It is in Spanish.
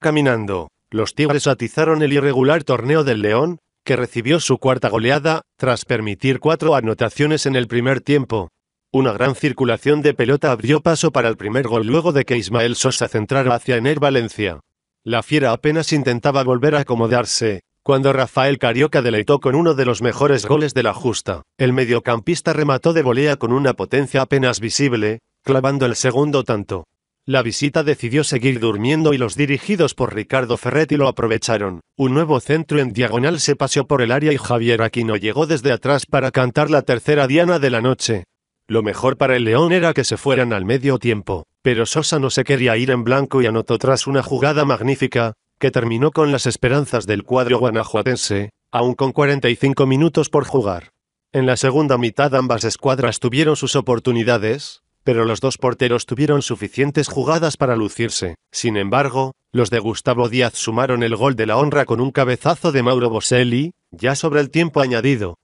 Caminando, los Tigres atizaron el irregular torneo del León, que recibió su cuarta goleada, tras permitir cuatro anotaciones en el primer tiempo. Una gran circulación de pelota abrió paso para el primer gol luego de que Ismael Sosa centrara hacia Ener Valencia. La fiera apenas intentaba volver a acomodarse, cuando Rafael Carioca deleitó con uno de los mejores goles de la justa. El mediocampista remató de volea con una potencia apenas visible, clavando el segundo tanto. La visita decidió seguir durmiendo y los dirigidos por Ricardo Ferretti lo aprovecharon. Un nuevo centro en diagonal se paseó por el área y Javier Aquino llegó desde atrás para cantar la tercera diana de la noche. Lo mejor para el León era que se fueran al medio tiempo, pero Sosa no se quería ir en blanco y anotó tras una jugada magnífica, que terminó con las esperanzas del cuadro guanajuatense, aún con 45 minutos por jugar. En la segunda mitad ambas escuadras tuvieron sus oportunidades, pero los dos porteros tuvieron suficientes jugadas para lucirse. Sin embargo, los de Gustavo Díaz sumaron el gol de la honra con un cabezazo de Mauro Boselli, ya sobre el tiempo añadido,